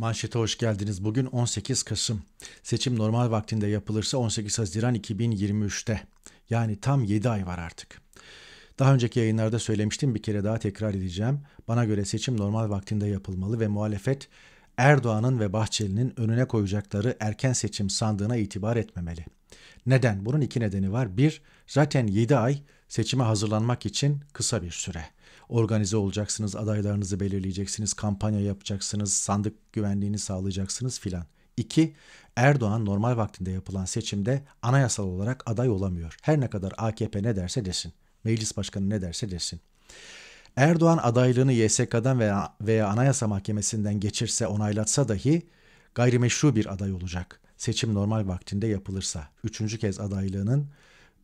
Manşete hoş geldiniz. Bugün 18 Kasım. Seçim normal vaktinde yapılırsa 18 Haziran 2023'te. Yani tam 7 ay var artık. Daha önceki yayınlarda söylemiştim bir kere daha tekrar edeceğim. Bana göre seçim normal vaktinde yapılmalı ve muhalefet Erdoğan'ın ve Bahçeli'nin önüne koyacakları erken seçim sandığına itibar etmemeli. Neden? Bunun iki nedeni var. Bir, zaten 7 ay seçime hazırlanmak için kısa bir süre organize olacaksınız, adaylarınızı belirleyeceksiniz, kampanya yapacaksınız, sandık güvenliğini sağlayacaksınız filan. 2. Erdoğan normal vaktinde yapılan seçimde anayasal olarak aday olamıyor. Her ne kadar AKP ne derse desin, meclis başkanı ne derse desin. Erdoğan adaylığını YSK'dan veya, veya Anayasa Mahkemesi'nden geçirse onaylatsa dahi gayrimeşru bir aday olacak. Seçim normal vaktinde yapılırsa. Üçüncü kez adaylığının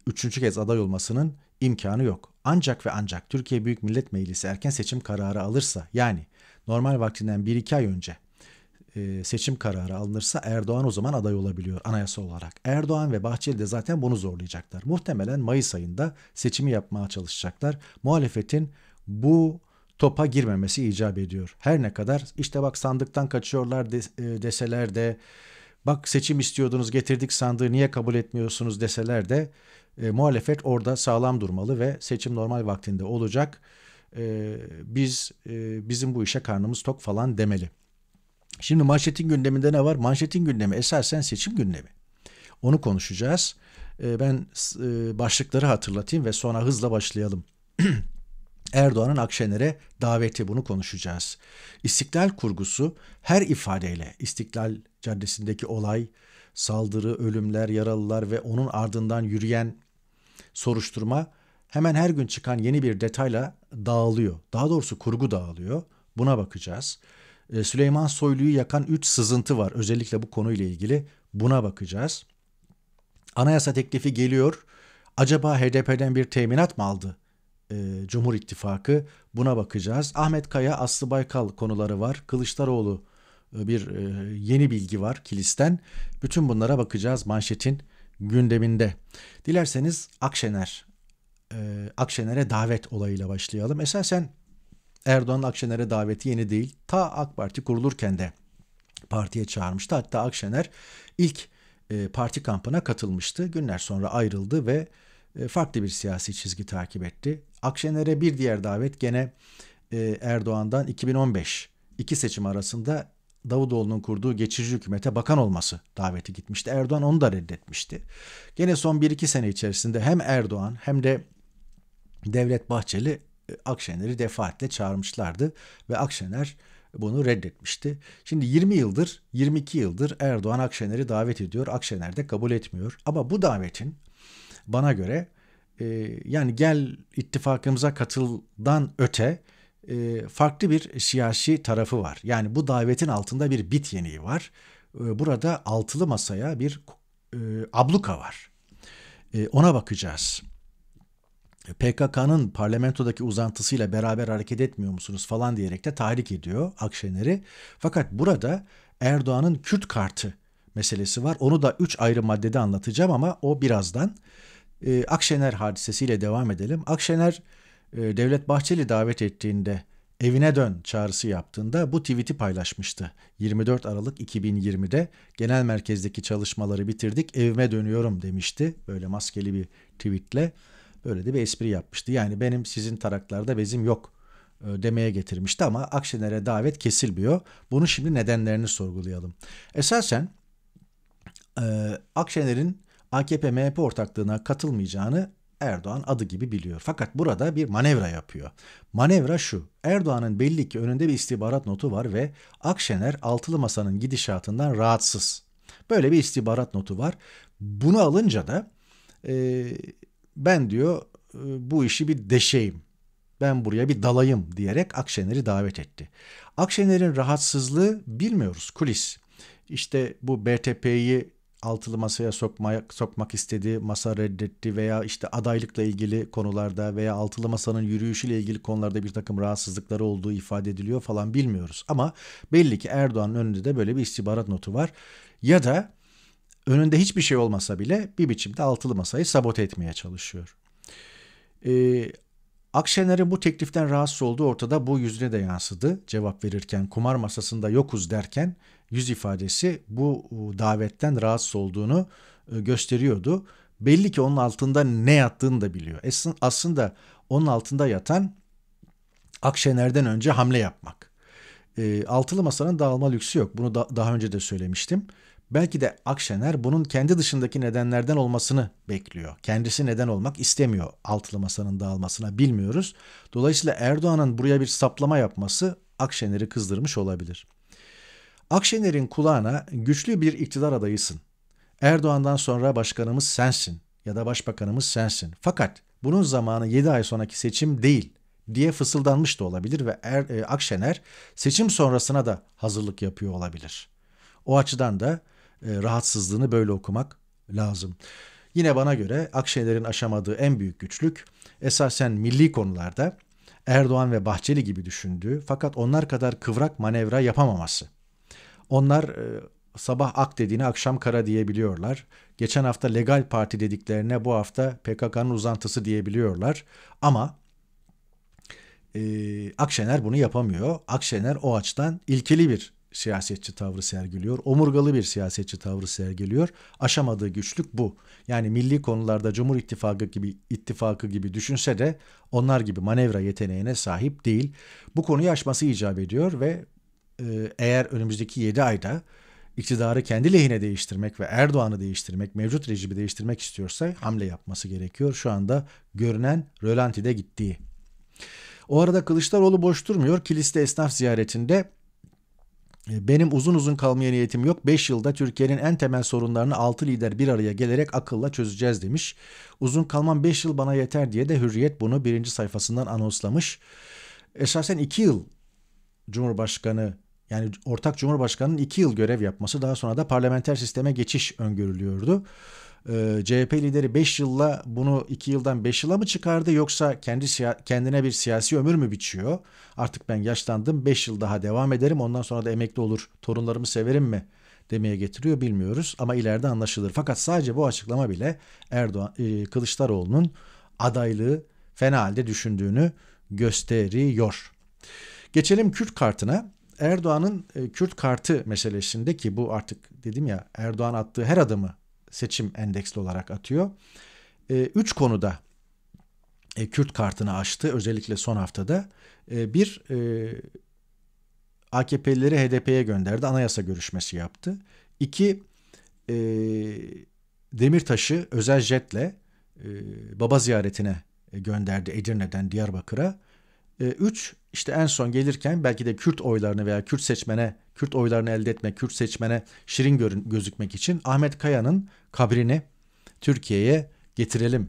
üçüncü kez aday olmasının imkanı yok. Ancak ve ancak Türkiye Büyük Millet Meclisi erken seçim kararı alırsa yani normal vaktinden 1-2 ay önce e, seçim kararı alınırsa Erdoğan o zaman aday olabiliyor anayasa olarak. Erdoğan ve Bahçeli de zaten bunu zorlayacaklar. Muhtemelen Mayıs ayında seçimi yapmaya çalışacaklar. Muhalefetin bu topa girmemesi icap ediyor. Her ne kadar işte bak sandıktan kaçıyorlar e, deseler de bak seçim istiyordunuz getirdik sandığı niye kabul etmiyorsunuz deseler de e, muhalefet orada sağlam durmalı ve seçim normal vaktinde olacak. E, biz e, bizim bu işe karnımız tok falan demeli. Şimdi manşetin gündeminde ne var? Manşetin gündemi esasen seçim gündemi. Onu konuşacağız. E, ben e, başlıkları hatırlatayım ve sonra hızla başlayalım. Erdoğan'ın Akşener'e daveti bunu konuşacağız. İstiklal kurgusu her ifadeyle İstiklal Caddesi'ndeki olay, saldırı, ölümler, yaralılar ve onun ardından yürüyen soruşturma hemen her gün çıkan yeni bir detayla dağılıyor. Daha doğrusu kurgu dağılıyor. Buna bakacağız. Ee, Süleyman Soylu'yu yakan 3 sızıntı var. Özellikle bu konuyla ilgili buna bakacağız. Anayasa teklifi geliyor. Acaba HDP'den bir teminat mı aldı e, Cumhur İttifakı? Buna bakacağız. Ahmet Kaya, Aslı Baykal konuları var. Kılıçdaroğlu e, bir e, yeni bilgi var kilisten. Bütün bunlara bakacağız manşetin gündeminde. Dilerseniz Akşener, e, Akşener'e davet olayıyla başlayalım. Esasen Erdoğan Akşener'e daveti yeni değil. Ta AK Parti kurulurken de partiye çağırmıştı. Hatta Akşener ilk e, parti kampına katılmıştı. Günler sonra ayrıldı ve e, farklı bir siyasi çizgi takip etti. Akşener'e bir diğer davet gene e, Erdoğan'dan 2015 iki seçim arasında Davutoğlu'nun kurduğu geçici hükümete bakan olması daveti gitmişti. Erdoğan onu da reddetmişti. Gene son 1-2 sene içerisinde hem Erdoğan hem de Devlet Bahçeli e, Akşener'i defaatle çağırmışlardı ve Akşener bunu reddetmişti. Şimdi 20 yıldır, 22 yıldır Erdoğan Akşener'i davet ediyor. Akşener de kabul etmiyor. Ama bu davetin bana göre e, yani gel ittifakımıza katıldan öte e, farklı bir siyasi tarafı var. Yani bu davetin altında bir bit yeniği var. E, burada altılı masaya bir e, abluka var. E, ona bakacağız. PKK'nın parlamentodaki uzantısıyla beraber hareket etmiyor musunuz falan diyerek de tahrik ediyor Akşener'i. Fakat burada Erdoğan'ın Kürt kartı meselesi var. Onu da 3 ayrı maddede anlatacağım ama o birazdan. Ee, Akşener hadisesiyle devam edelim. Akşener ee, Devlet Bahçeli davet ettiğinde evine dön çağrısı yaptığında bu tweet'i paylaşmıştı. 24 Aralık 2020'de genel merkezdeki çalışmaları bitirdik evime dönüyorum demişti. Böyle maskeli bir tweetle böyle de bir espri yapmıştı. Yani benim sizin taraklarda bezim yok e, demeye getirmişti ama Akşener'e davet kesilmiyor. Bunu şimdi nedenlerini sorgulayalım. Esasen e, Akşener'in AKP-MHP ortaklığına katılmayacağını Erdoğan adı gibi biliyor. Fakat burada bir manevra yapıyor. Manevra şu. Erdoğan'ın belli ki önünde bir istihbarat notu var ve Akşener altılı masanın gidişatından rahatsız. Böyle bir istihbarat notu var. Bunu alınca da e, ben diyor e, bu işi bir deşeyim. Ben buraya bir dalayım diyerek Akşener'i davet etti. Akşener'in rahatsızlığı bilmiyoruz kulis. İşte bu BTP'yi altılı masaya sokmaya, sokmak istedi, masa reddetti veya işte adaylıkla ilgili konularda veya altılı masanın yürüyüşüyle ilgili konularda bir takım rahatsızlıkları olduğu ifade ediliyor falan bilmiyoruz. Ama belli ki Erdoğan'ın önünde de böyle bir istihbarat notu var ya da önünde hiçbir şey olmasa bile bir biçimde altılı masayı sabote etmeye çalışıyor. Ee, Akşener'in bu tekliften rahatsız olduğu ortada bu yüzüne de yansıdı. Cevap verirken kumar masasında yokuz derken yüz ifadesi bu davetten rahatsız olduğunu e, gösteriyordu. Belli ki onun altında ne yattığını da biliyor. Aslında onun altında yatan Akşener'den önce hamle yapmak. E, altılı Masa'nın dağılma lüksü yok. Bunu da, daha önce de söylemiştim. Belki de Akşener bunun kendi dışındaki nedenlerden olmasını bekliyor. Kendisi neden olmak istemiyor altılı masanın dağılmasına bilmiyoruz. Dolayısıyla Erdoğan'ın buraya bir saplama yapması Akşener'i kızdırmış olabilir. Akşener'in kulağına güçlü bir iktidar adayısın. Erdoğan'dan sonra başkanımız sensin ya da başbakanımız sensin. Fakat bunun zamanı 7 ay sonraki seçim değil diye fısıldanmış da olabilir ve er, e, Akşener seçim sonrasına da hazırlık yapıyor olabilir. O açıdan da e, rahatsızlığını böyle okumak lazım. Yine bana göre Akşener'in aşamadığı en büyük güçlük esasen milli konularda Erdoğan ve Bahçeli gibi düşündüğü fakat onlar kadar kıvrak manevra yapamaması. Onlar e, sabah AK dediğini akşam kara diyebiliyorlar. Geçen hafta legal parti dediklerine bu hafta PKK'nın uzantısı diyebiliyorlar. Ama e, Akşener bunu yapamıyor. Akşener o açıdan ilkeli bir siyasetçi tavrı sergiliyor. Omurgalı bir siyasetçi tavrı sergiliyor. Aşamadığı güçlük bu. Yani milli konularda Cumhur İttifakı gibi ittifakı gibi düşünse de onlar gibi manevra yeteneğine sahip değil. Bu konuyu aşması icap ediyor ve ee, eğer önümüzdeki 7 ayda iktidarı kendi lehine değiştirmek ve Erdoğan'ı değiştirmek, mevcut rejimi değiştirmek istiyorsa hamle yapması gerekiyor. Şu anda görünen rölantide gittiği. O arada Kılıçdaroğlu boş durmuyor. Kiliste esnaf ziyaretinde ee, benim uzun uzun kalmaya niyetim yok. 5 yılda Türkiye'nin en temel sorunlarını 6 lider bir araya gelerek akılla çözeceğiz demiş. Uzun kalmam 5 yıl bana yeter diye de Hürriyet bunu birinci sayfasından anonslamış. Esasen 2 yıl Cumhurbaşkanı yani ortak cumhurbaşkanının iki yıl görev yapması daha sonra da parlamenter sisteme geçiş öngörülüyordu. Ee, CHP lideri 5 yılla bunu 2 yıldan 5 yıla mı çıkardı yoksa kendi kendine bir siyasi ömür mü biçiyor? Artık ben yaşlandım 5 yıl daha devam ederim ondan sonra da emekli olur torunlarımı severim mi? demeye getiriyor bilmiyoruz ama ileride anlaşılır. Fakat sadece bu açıklama bile Erdoğan e, Kılıçdaroğlu'nun adaylığı fena halde düşündüğünü gösteriyor. Geçelim Kürt kartına. Erdoğan'ın e, Kürt kartı meselesinde ki bu artık dedim ya Erdoğan attığı her adımı seçim endeksli olarak atıyor. E, üç konuda e, Kürt kartını aştı özellikle son haftada. Bir AKP'lileri HDP'ye gönderdi anayasa görüşmesi yaptı. İki Demirtaş'ı özel jetle baba ziyaretine gönderdi Edirne'den Diyarbakır'a. Üç işte en son gelirken belki de Kürt oylarını veya Kürt seçmene, Kürt oylarını elde etme Kürt seçmene şirin görün, gözükmek için Ahmet Kaya'nın kabrini Türkiye'ye getirelim.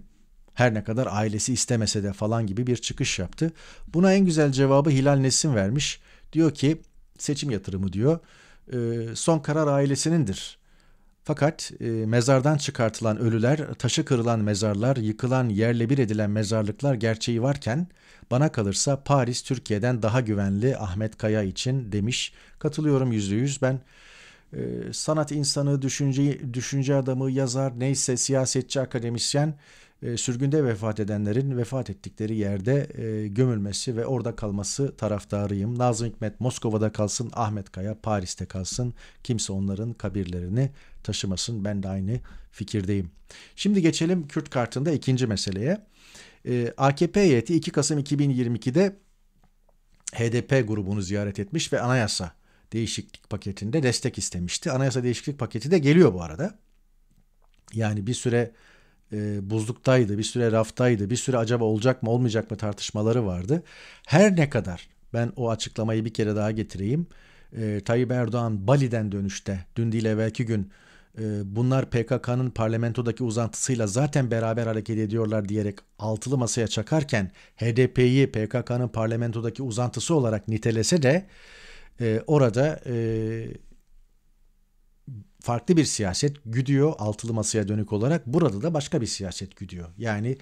Her ne kadar ailesi istemese de falan gibi bir çıkış yaptı. Buna en güzel cevabı Hilal Nesin vermiş. Diyor ki seçim yatırımı diyor. Ee, son karar ailesinindir. Fakat e, mezardan çıkartılan ölüler, taşı kırılan mezarlar, yıkılan, yerle bir edilen mezarlıklar gerçeği varken bana kalırsa Paris Türkiye'den daha güvenli Ahmet Kaya için demiş. Katılıyorum yüzde yüz. Ben e, sanat insanı, düşünce, düşünce adamı, yazar, neyse siyasetçi, akademisyen ee, sürgünde vefat edenlerin vefat ettikleri yerde e, gömülmesi ve orada kalması taraftarıyım. Nazım Hikmet Moskova'da kalsın, Ahmet Kaya Paris'te kalsın. Kimse onların kabirlerini taşımasın. Ben de aynı fikirdeyim. Şimdi geçelim Kürt kartında ikinci meseleye. Ee, AKP heyeti 2 Kasım 2022'de HDP grubunu ziyaret etmiş ve anayasa değişiklik paketinde destek istemişti. Anayasa değişiklik paketi de geliyor bu arada. Yani bir süre e, buzluktaydı, bir süre raftaydı, bir süre acaba olacak mı olmayacak mı tartışmaları vardı. Her ne kadar ben o açıklamayı bir kere daha getireyim. E, Tayyip Erdoğan Bali'den dönüşte dün değil evvelki gün e, bunlar PKK'nın parlamentodaki uzantısıyla zaten beraber hareket ediyorlar diyerek altılı masaya çakarken HDP'yi PKK'nın parlamentodaki uzantısı olarak nitelese de e, orada e, farklı bir siyaset güdüyor altılı masaya dönük olarak. Burada da başka bir siyaset güdüyor. Yani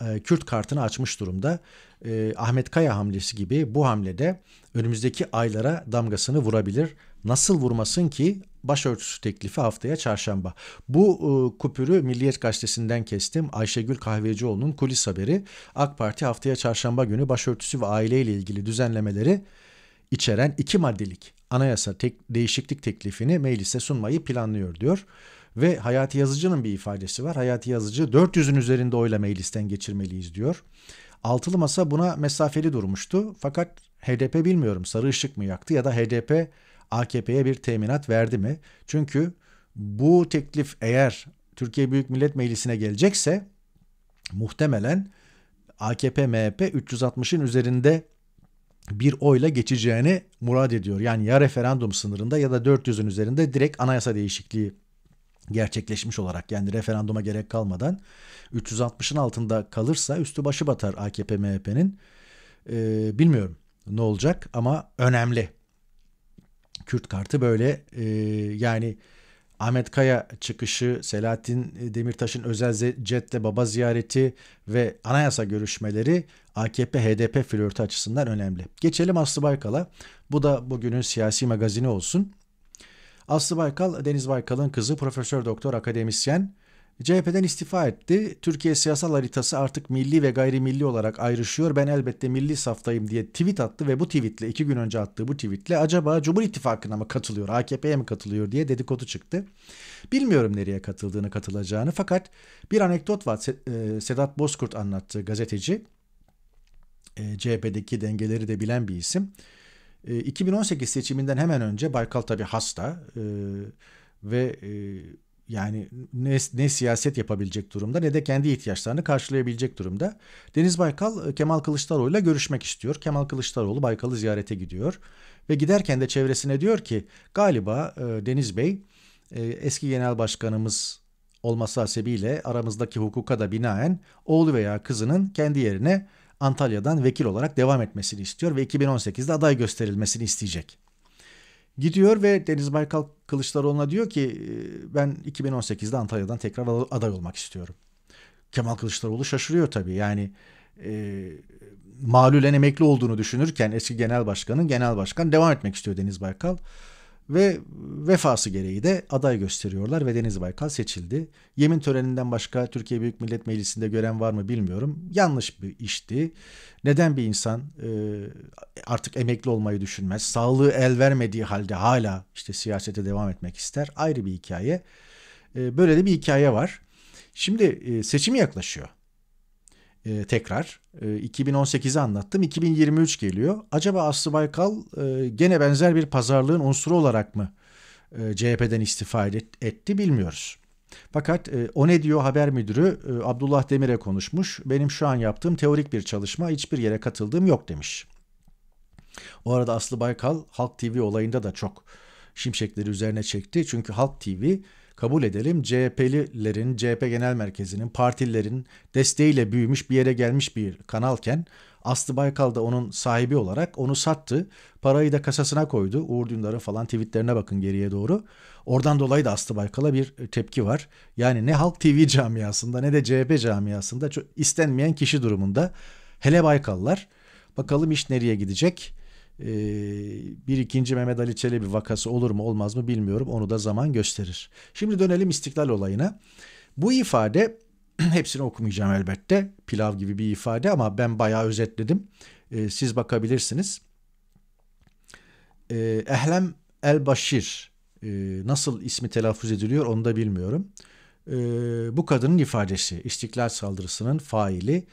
e, Kürt kartını açmış durumda. E, Ahmet Kaya hamlesi gibi bu hamlede önümüzdeki aylara damgasını vurabilir. Nasıl vurmasın ki başörtüsü teklifi haftaya çarşamba. Bu e, kupürü Milliyet Gazetesi'nden kestim. Ayşegül Kahvecioğlu'nun kulis haberi. AK Parti haftaya çarşamba günü başörtüsü ve aileyle ilgili düzenlemeleri içeren iki maddelik anayasa tek, değişiklik teklifini meclise sunmayı planlıyor diyor. Ve Hayati Yazıcı'nın bir ifadesi var. Hayati Yazıcı 400'ün üzerinde oyla meclisten geçirmeliyiz diyor. Altılı Masa buna mesafeli durmuştu. Fakat HDP bilmiyorum sarı ışık mı yaktı ya da HDP AKP'ye bir teminat verdi mi? Çünkü bu teklif eğer Türkiye Büyük Millet Meclisi'ne gelecekse muhtemelen AKP MHP 360'ın üzerinde bir oyla geçeceğini murad ediyor. Yani ya referandum sınırında ya da 400'ün üzerinde direkt anayasa değişikliği gerçekleşmiş olarak yani referanduma gerek kalmadan 360'ın altında kalırsa üstü başı batar AKP MHP'nin. Ee, bilmiyorum ne olacak ama önemli. Kürt kartı böyle e, yani Ahmet Kaya çıkışı, Selahattin e, Demirtaş'ın özel jetle baba ziyareti ve anayasa görüşmeleri AKP-HDP flörtü açısından önemli. Geçelim Aslı Baykal'a. Bu da bugünün siyasi magazini olsun. Aslı Baykal, Deniz Baykal'ın kızı Profesör Doktor Akademisyen CHP'den istifa etti. Türkiye siyasal haritası artık milli ve gayrimilli olarak ayrışıyor. Ben elbette milli saftayım diye tweet attı ve bu tweetle iki gün önce attığı bu tweetle acaba Cumhur İttifakı'na mı katılıyor, AKP'ye mi katılıyor diye dedikodu çıktı. Bilmiyorum nereye katıldığını, katılacağını fakat bir anekdot var. E, Sedat Bozkurt anlattı gazeteci. E, CHP'deki dengeleri de bilen bir isim. 2018 e, seçiminden hemen önce Baykal tabi hasta ve yani ne, ne siyaset yapabilecek durumda ne de kendi ihtiyaçlarını karşılayabilecek durumda. Deniz Baykal e, Kemal Kılıçdaroğlu ile görüşmek istiyor. Kemal Kılıçdaroğlu Baykal'ı ziyarete gidiyor ve giderken de çevresine diyor ki galiba e, Deniz Bey e, eski genel başkanımız olması hasebiyle aramızdaki hukuka da binaen oğlu veya kızının kendi yerine Antalya'dan vekil olarak devam etmesini istiyor ve 2018'de aday gösterilmesini isteyecek. Gidiyor ve Deniz Baykal Kılıçdaroğlu'na diyor ki ee, ben 2018'de Antalya'dan tekrar aday olmak istiyorum. Kemal Kılıçdaroğlu şaşırıyor tabii. Yani e, malulen emekli olduğunu düşünürken eski genel başkanın genel başkan devam etmek istiyor Deniz Baykal ve vefası gereği de aday gösteriyorlar ve Deniz Baykal seçildi. Yemin töreninden başka Türkiye Büyük Millet Meclisi'nde gören var mı bilmiyorum. Yanlış bir işti. Neden bir insan e, artık emekli olmayı düşünmez, sağlığı el vermediği halde hala işte siyasete devam etmek ister? Ayrı bir hikaye. E, böyle de bir hikaye var. Şimdi e, seçim yaklaşıyor e, tekrar e, 2018'i anlattım. 2023 geliyor. Acaba Aslı Baykal e, gene benzer bir pazarlığın unsuru olarak mı e, CHP'den istifa et, etti bilmiyoruz. Fakat e, o ne diyor haber müdürü e, Abdullah Demir'e konuşmuş. Benim şu an yaptığım teorik bir çalışma hiçbir yere katıldığım yok demiş. O arada Aslı Baykal Halk TV olayında da çok şimşekleri üzerine çekti. Çünkü Halk TV kabul edelim CHP'lilerin, CHP Genel Merkezi'nin, partilerin desteğiyle büyümüş bir yere gelmiş bir kanalken Aslı Baykal da onun sahibi olarak onu sattı. Parayı da kasasına koydu. Uğur Dündar'ın falan tweetlerine bakın geriye doğru. Oradan dolayı da Aslı Baykal'a bir tepki var. Yani ne Halk TV camiasında ne de CHP camiasında çok istenmeyen kişi durumunda. Hele Baykallar. Bakalım iş nereye gidecek? Ee, bir ikinci Mehmet Ali Çelebi vakası olur mu olmaz mı bilmiyorum. Onu da zaman gösterir. Şimdi dönelim istiklal olayına. Bu ifade hepsini okumayacağım elbette. Pilav gibi bir ifade ama ben bayağı özetledim. Ee, siz bakabilirsiniz. Ee, Ehlem El Başir e, nasıl ismi telaffuz ediliyor onu da bilmiyorum. bu kadının ifadesi istiklal saldırısının faili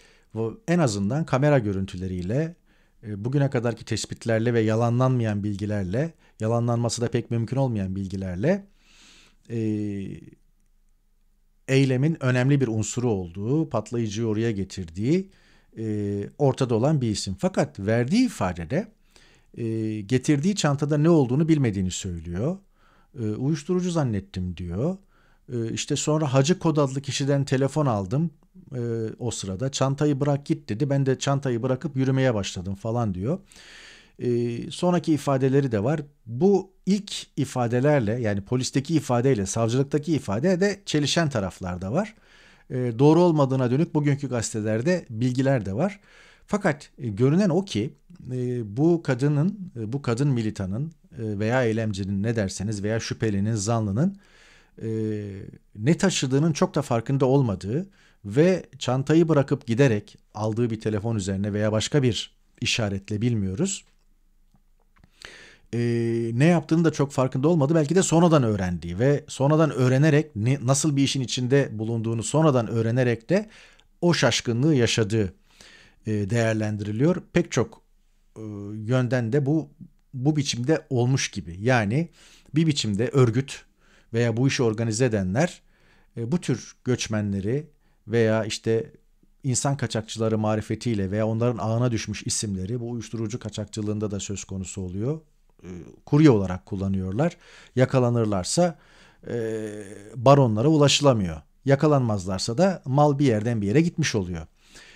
en azından kamera görüntüleriyle ee, bugüne kadarki tespitlerle ve yalanlanmayan bilgilerle, yalanlanması da pek mümkün olmayan bilgilerle e, eylemin önemli bir unsuru olduğu, patlayıcıyı oraya getirdiği e, ortada olan bir isim. Fakat verdiği ifadede e, getirdiği çantada ne olduğunu bilmediğini söylüyor. E, uyuşturucu zannettim diyor. E, işte sonra Hacı Kod adlı kişiden telefon aldım e, o sırada. Çantayı bırak git dedi. Ben de çantayı bırakıp yürümeye başladım falan diyor. E, sonraki ifadeleri de var. Bu ilk ifadelerle yani polisteki ifadeyle savcılıktaki ifade de çelişen taraflar da var. E, doğru olmadığına dönük bugünkü gazetelerde bilgiler de var. Fakat e, görünen o ki e, bu kadının, e, bu kadın militanın e, veya eylemcinin ne derseniz veya şüphelinin, zanlının e, ne taşıdığının çok da farkında olmadığı, ve çantayı bırakıp giderek aldığı bir telefon üzerine veya başka bir işaretle bilmiyoruz. Ee, ne yaptığını da çok farkında olmadı. Belki de sonradan öğrendiği ve sonradan öğrenerek ne, nasıl bir işin içinde bulunduğunu sonradan öğrenerek de o şaşkınlığı yaşadığı e, değerlendiriliyor. Pek çok e, yönden de bu bu biçimde olmuş gibi. Yani bir biçimde örgüt veya bu işi organize edenler e, bu tür göçmenleri veya işte insan kaçakçıları marifetiyle veya onların ağına düşmüş isimleri bu uyuşturucu kaçakçılığında da söz konusu oluyor. Ee, kurye olarak kullanıyorlar. Yakalanırlarsa e, baronlara ulaşılamıyor. Yakalanmazlarsa da mal bir yerden bir yere gitmiş oluyor.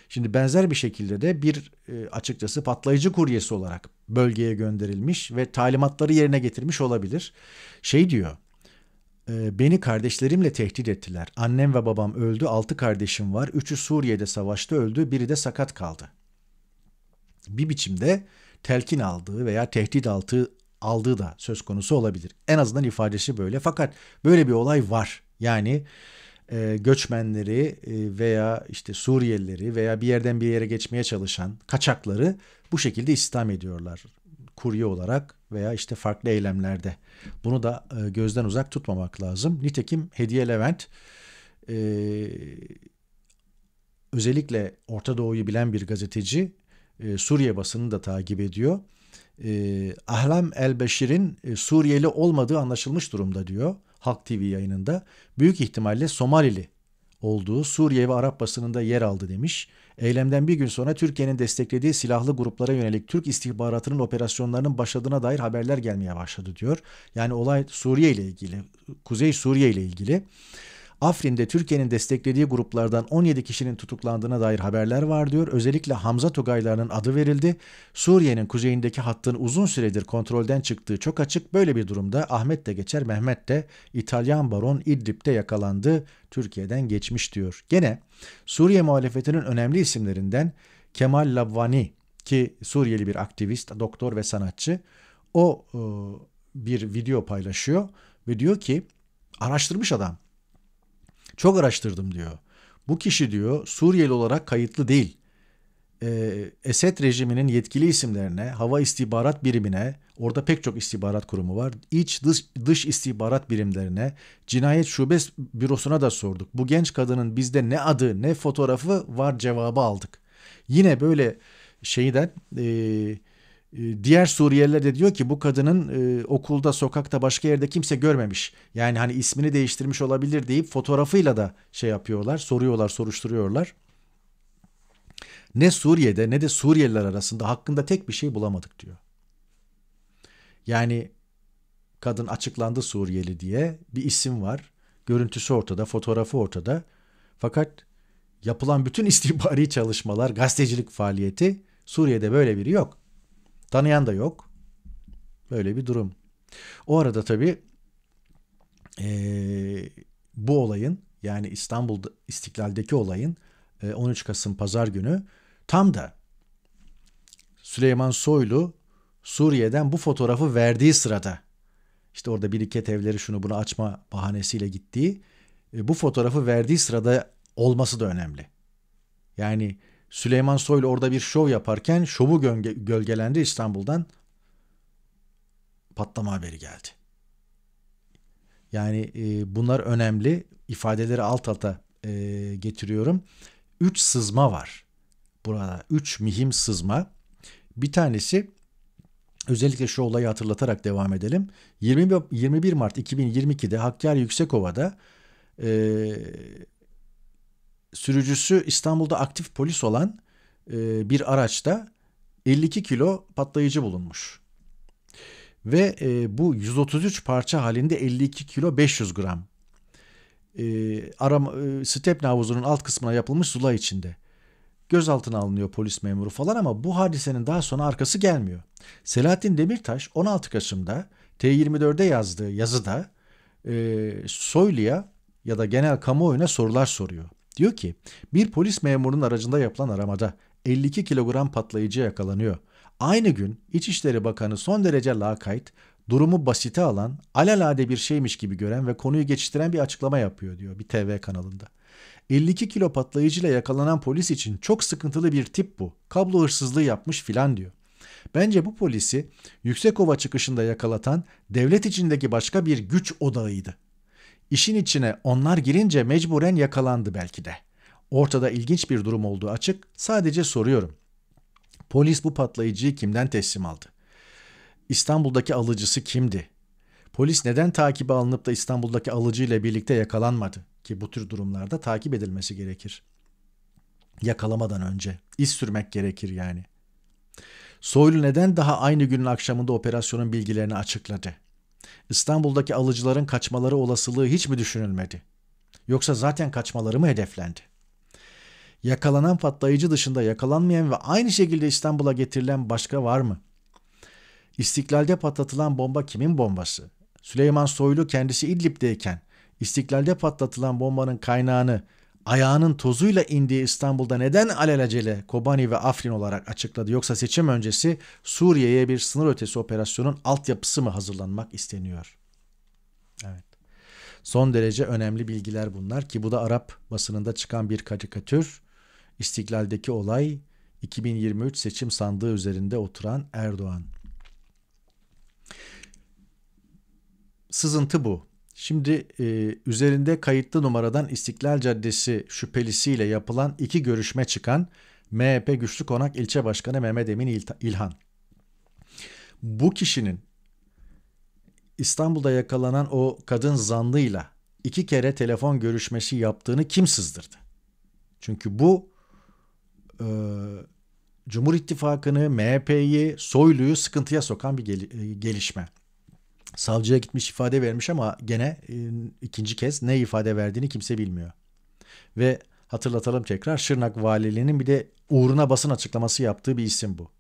Şimdi benzer bir şekilde de bir e, açıkçası patlayıcı kuryesi olarak bölgeye gönderilmiş ve talimatları yerine getirmiş olabilir. Şey diyor ee, beni kardeşlerimle tehdit ettiler. Annem ve babam öldü, altı kardeşim var. Üçü Suriye'de savaşta öldü, biri de sakat kaldı. Bir biçimde telkin aldığı veya tehdit altı aldığı da söz konusu olabilir. En azından ifadesi böyle. Fakat böyle bir olay var. Yani e, göçmenleri e, veya işte Suriyelileri veya bir yerden bir yere geçmeye çalışan kaçakları bu şekilde istihdam ediyorlar kurye olarak veya işte farklı eylemlerde. Bunu da e, gözden uzak tutmamak lazım. Nitekim Hediye Levent e, özellikle Orta Doğu'yu bilen bir gazeteci e, Suriye basını da takip ediyor. E, Ahlam El e, Suriyeli olmadığı anlaşılmış durumda diyor Halk TV yayınında. Büyük ihtimalle Somalili olduğu Suriye ve Arap basınında yer aldı demiş. Eylemden bir gün sonra Türkiye'nin desteklediği silahlı gruplara yönelik Türk istihbaratının operasyonlarının başladığına dair haberler gelmeye başladı diyor. Yani olay Suriye ile ilgili, Kuzey Suriye ile ilgili. Afrin'de Türkiye'nin desteklediği gruplardan 17 kişinin tutuklandığına dair haberler var diyor. Özellikle Hamza Tugaylar'ın adı verildi. Suriye'nin kuzeyindeki hattın uzun süredir kontrolden çıktığı çok açık. Böyle bir durumda Ahmet de geçer Mehmet de İtalyan baron İdlib'de yakalandı. Türkiye'den geçmiş diyor. Gene Suriye muhalefetinin önemli isimlerinden Kemal Labvani ki Suriyeli bir aktivist, doktor ve sanatçı. O e, bir video paylaşıyor ve diyor ki araştırmış adam. Çok araştırdım diyor. Bu kişi diyor Suriyeli olarak kayıtlı değil. E, Esed rejiminin yetkili isimlerine, hava istihbarat birimine, orada pek çok istihbarat kurumu var. iç dış, dış istihbarat birimlerine, cinayet şube bürosuna da sorduk. Bu genç kadının bizde ne adı ne fotoğrafı var cevabı aldık. Yine böyle şeyden e, ee, diğer Suriyeliler de diyor ki bu kadının e, okulda, sokakta, başka yerde kimse görmemiş. Yani hani ismini değiştirmiş olabilir deyip fotoğrafıyla da şey yapıyorlar, soruyorlar, soruşturuyorlar. Ne Suriye'de ne de Suriyeliler arasında hakkında tek bir şey bulamadık diyor. Yani kadın açıklandı Suriyeli diye bir isim var. Görüntüsü ortada, fotoğrafı ortada. Fakat yapılan bütün istihbari çalışmalar, gazetecilik faaliyeti Suriye'de böyle biri yok. Tanıyan da yok. Böyle bir durum. O arada tabii ee, bu olayın yani İstanbul İstiklal'deki olayın 13 Kasım Pazar günü tam da Süleyman Soylu Suriye'den bu fotoğrafı verdiği sırada işte orada biriket evleri şunu bunu açma bahanesiyle gittiği bu fotoğrafı verdiği sırada olması da önemli. Yani Süleyman Soylu orada bir şov yaparken şovu gölge, gölgelendi İstanbul'dan patlama haberi geldi. Yani e, bunlar önemli. ifadeleri alt alta e, getiriyorum. Üç sızma var. Burada üç mühim sızma. Bir tanesi özellikle şu olayı hatırlatarak devam edelim. 20, 21 Mart 2022'de Hakkari Yüksekova'da e, sürücüsü İstanbul'da aktif polis olan e, bir araçta 52 kilo patlayıcı bulunmuş. Ve e, bu 133 parça halinde 52 kilo 500 gram. E, aram, e, Stepne havuzunun alt kısmına yapılmış zula içinde. Gözaltına alınıyor polis memuru falan ama bu hadisenin daha sonra arkası gelmiyor. Selahattin Demirtaş 16 Kasım'da T24'de yazdığı yazıda e, Soylu'ya ya da genel kamuoyuna sorular soruyor. Diyor ki bir polis memurunun aracında yapılan aramada 52 kilogram patlayıcı yakalanıyor. Aynı gün İçişleri Bakanı son derece lakayt, durumu basite alan, alalade bir şeymiş gibi gören ve konuyu geçiştiren bir açıklama yapıyor diyor bir TV kanalında. 52 kilo patlayıcıyla yakalanan polis için çok sıkıntılı bir tip bu. Kablo hırsızlığı yapmış filan diyor. Bence bu polisi Yüksekova çıkışında yakalatan devlet içindeki başka bir güç odağıydı. İşin içine onlar girince mecburen yakalandı belki de. Ortada ilginç bir durum olduğu açık. Sadece soruyorum. Polis bu patlayıcıyı kimden teslim aldı? İstanbul'daki alıcısı kimdi? Polis neden takibe alınıp da İstanbul'daki alıcıyla birlikte yakalanmadı? Ki bu tür durumlarda takip edilmesi gerekir. Yakalamadan önce. iz sürmek gerekir yani. Soylu neden daha aynı günün akşamında operasyonun bilgilerini açıkladı? İstanbul'daki alıcıların kaçmaları olasılığı hiç mi düşünülmedi? Yoksa zaten kaçmaları mı hedeflendi? Yakalanan patlayıcı dışında yakalanmayan ve aynı şekilde İstanbul'a getirilen başka var mı? İstiklal'de patlatılan bomba kimin bombası? Süleyman Soylu kendisi İdlib'deyken İstiklal'de patlatılan bombanın kaynağını ayağının tozuyla indiği İstanbul'da neden alelacele Kobani ve Afrin olarak açıkladı? Yoksa seçim öncesi Suriye'ye bir sınır ötesi operasyonun altyapısı mı hazırlanmak isteniyor? Evet. Son derece önemli bilgiler bunlar ki bu da Arap basınında çıkan bir karikatür. İstiklal'deki olay 2023 seçim sandığı üzerinde oturan Erdoğan. Sızıntı bu. Şimdi e, üzerinde kayıtlı numaradan İstiklal Caddesi şüphelisiyle yapılan iki görüşme çıkan MHP Güçlü Konak İlçe Başkanı Mehmet Emin İlhan. Bu kişinin İstanbul'da yakalanan o kadın zanlıyla iki kere telefon görüşmesi yaptığını kim sızdırdı? Çünkü bu e, Cumhur İttifakı'nı, MHP'yi, Soylu'yu sıkıntıya sokan bir e, gelişme. Savcıya gitmiş ifade vermiş ama gene e, ikinci kez ne ifade verdiğini kimse bilmiyor. Ve hatırlatalım tekrar Şırnak valiliğinin bir de uğruna basın açıklaması yaptığı bir isim bu.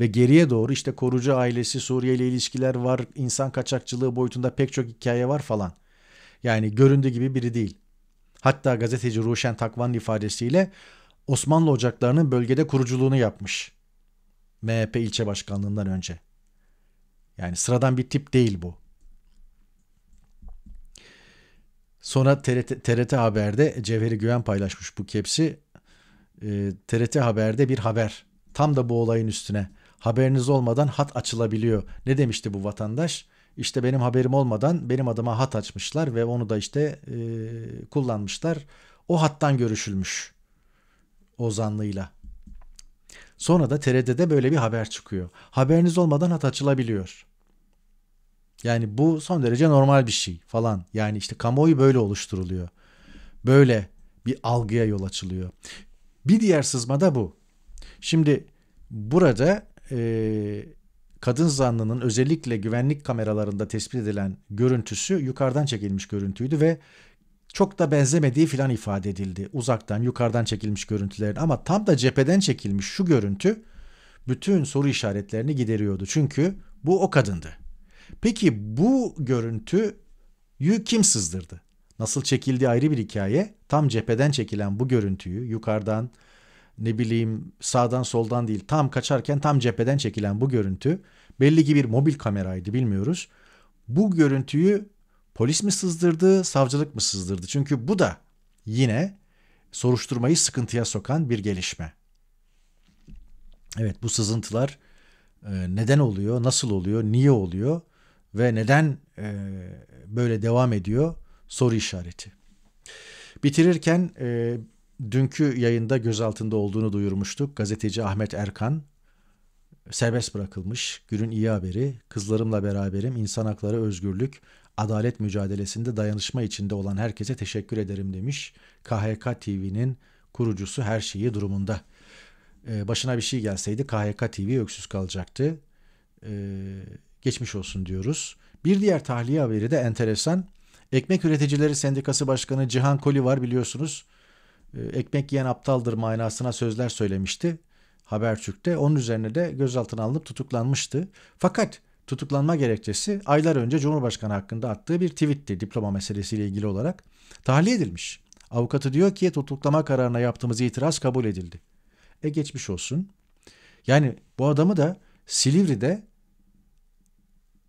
Ve geriye doğru işte korucu ailesi, Suriye ile ilişkiler var, insan kaçakçılığı boyutunda pek çok hikaye var falan. Yani göründüğü gibi biri değil. Hatta gazeteci Ruşen Takvan ifadesiyle Osmanlı ocaklarının bölgede kuruculuğunu yapmış. MHP ilçe başkanlığından önce. Yani sıradan bir tip değil bu. Sonra TRT, TRT Haber'de Cevheri Güven paylaşmış bu kepsi. E, ee, TRT Haber'de bir haber. Tam da bu olayın üstüne. Haberiniz olmadan hat açılabiliyor. Ne demişti bu vatandaş? İşte benim haberim olmadan benim adıma hat açmışlar ve onu da işte e, kullanmışlar. O hattan görüşülmüş Ozanlı'yla. Sonra da TRT'de böyle bir haber çıkıyor. Haberiniz olmadan hat açılabiliyor. Yani bu son derece normal bir şey falan. Yani işte kamuoyu böyle oluşturuluyor. Böyle bir algıya yol açılıyor. Bir diğer sızma da bu. Şimdi burada e, kadın zanlının özellikle güvenlik kameralarında tespit edilen görüntüsü yukarıdan çekilmiş görüntüydü ve çok da benzemediği filan ifade edildi. Uzaktan yukarıdan çekilmiş görüntülerin ama tam da cepheden çekilmiş şu görüntü bütün soru işaretlerini gideriyordu. Çünkü bu o kadındı. Peki bu görüntüyü kim sızdırdı? Nasıl çekildi ayrı bir hikaye. Tam cepheden çekilen bu görüntüyü yukarıdan ne bileyim sağdan soldan değil tam kaçarken tam cepheden çekilen bu görüntü belli ki bir mobil kameraydı bilmiyoruz. Bu görüntüyü Polis mi sızdırdı, savcılık mı sızdırdı? Çünkü bu da yine soruşturmayı sıkıntıya sokan bir gelişme. Evet bu sızıntılar e, neden oluyor, nasıl oluyor, niye oluyor ve neden e, böyle devam ediyor soru işareti. Bitirirken e, dünkü yayında gözaltında olduğunu duyurmuştuk. Gazeteci Ahmet Erkan serbest bırakılmış. Günün iyi haberi. Kızlarımla beraberim. İnsan hakları, özgürlük, adalet mücadelesinde dayanışma içinde olan herkese teşekkür ederim demiş. KHK TV'nin kurucusu her şeyi durumunda. Ee, başına bir şey gelseydi KHK TV öksüz kalacaktı. Ee, geçmiş olsun diyoruz. Bir diğer tahliye haberi de enteresan. Ekmek Üreticileri Sendikası Başkanı Cihan Koli var biliyorsunuz. Ee, ekmek yiyen aptaldır manasına sözler söylemişti Habertürk'te. Onun üzerine de gözaltına alınıp tutuklanmıştı. Fakat Tutuklanma gerekçesi aylar önce Cumhurbaşkanı hakkında attığı bir tweetti diploma meselesiyle ilgili olarak. Tahliye edilmiş. Avukatı diyor ki tutuklama kararına yaptığımız itiraz kabul edildi. E geçmiş olsun. Yani bu adamı da Silivri'de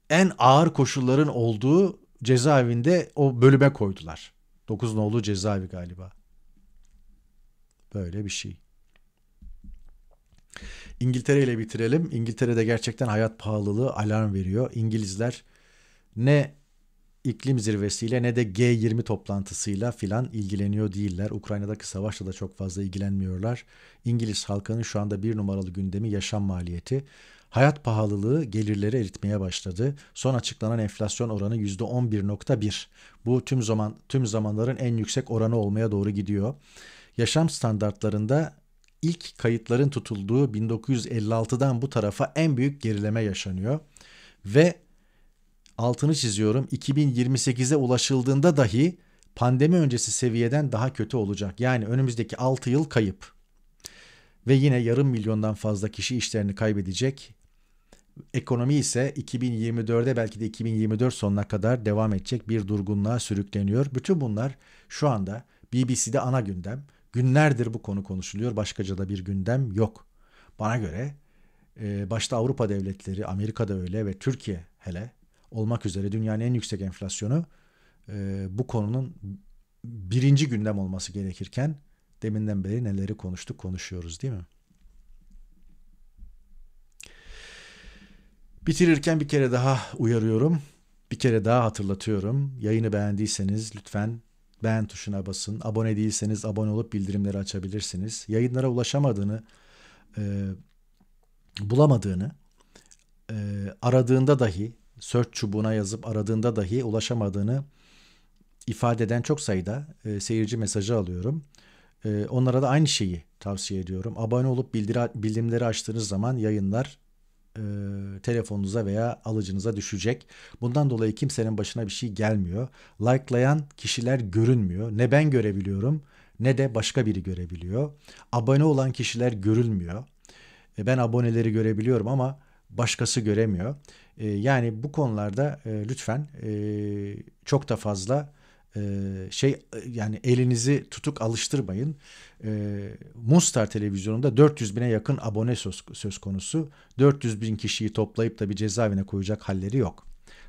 en ağır koşulların olduğu cezaevinde o bölüme koydular. Dokuz nolu cezaevi galiba. Böyle bir şey. İngiltere ile bitirelim. İngiltere'de gerçekten hayat pahalılığı alarm veriyor. İngilizler ne iklim zirvesiyle ne de G20 toplantısıyla filan ilgileniyor değiller. Ukrayna'daki savaşla da çok fazla ilgilenmiyorlar. İngiliz halkının şu anda bir numaralı gündemi yaşam maliyeti. Hayat pahalılığı gelirleri eritmeye başladı. Son açıklanan enflasyon oranı %11.1. Bu tüm zaman tüm zamanların en yüksek oranı olmaya doğru gidiyor. Yaşam standartlarında ilk kayıtların tutulduğu 1956'dan bu tarafa en büyük gerileme yaşanıyor. Ve altını çiziyorum 2028'e ulaşıldığında dahi pandemi öncesi seviyeden daha kötü olacak. Yani önümüzdeki 6 yıl kayıp. Ve yine yarım milyondan fazla kişi işlerini kaybedecek. Ekonomi ise 2024'de belki de 2024 sonuna kadar devam edecek bir durgunluğa sürükleniyor. Bütün bunlar şu anda BBC'de ana gündem. Günlerdir bu konu konuşuluyor. Başkaca da bir gündem yok. Bana göre e, başta Avrupa devletleri, Amerika'da öyle ve Türkiye hele olmak üzere dünyanın en yüksek enflasyonu e, bu konunun birinci gündem olması gerekirken deminden beri neleri konuştuk konuşuyoruz değil mi? Bitirirken bir kere daha uyarıyorum. Bir kere daha hatırlatıyorum. Yayını beğendiyseniz lütfen beğen tuşuna basın. Abone değilseniz abone olup bildirimleri açabilirsiniz. Yayınlara ulaşamadığını, e, bulamadığını, e, aradığında dahi search çubuğuna yazıp aradığında dahi ulaşamadığını ifade eden çok sayıda e, seyirci mesajı alıyorum. E, onlara da aynı şeyi tavsiye ediyorum. Abone olup bildiri, bildirimleri açtığınız zaman yayınlar e, telefonunuza veya alıcınıza düşecek. Bundan dolayı kimsenin başına bir şey gelmiyor. Likelayan kişiler görünmüyor. Ne ben görebiliyorum ne de başka biri görebiliyor. Abone olan kişiler görülmüyor. E, ben aboneleri görebiliyorum ama başkası göremiyor. E, yani bu konularda e, lütfen e, çok da fazla ee, şey yani elinizi tutuk alıştırmayın. E, Mustar televizyonunda 400 bine yakın abone söz, söz konusu. 400 bin kişiyi toplayıp da bir cezaevine koyacak halleri yok.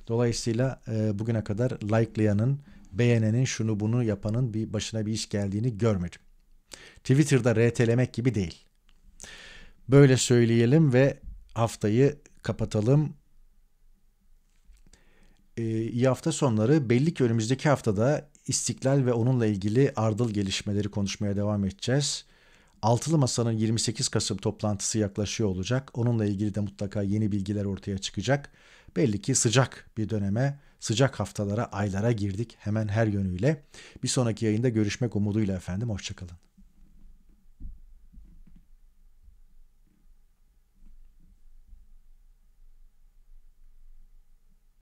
Dolayısıyla e, bugüne kadar likelayanın, beğenenin, şunu bunu yapanın bir başına bir iş geldiğini görmedim. Twitter'da RT'lemek gibi değil. Böyle söyleyelim ve haftayı kapatalım. Ee, iyi hafta sonları. Belli ki önümüzdeki haftada İstiklal ve onunla ilgili ardıl gelişmeleri konuşmaya devam edeceğiz. Altılı Masa'nın 28 Kasım toplantısı yaklaşıyor olacak. Onunla ilgili de mutlaka yeni bilgiler ortaya çıkacak. Belli ki sıcak bir döneme, sıcak haftalara, aylara girdik hemen her yönüyle. Bir sonraki yayında görüşmek umuduyla efendim. Hoşçakalın.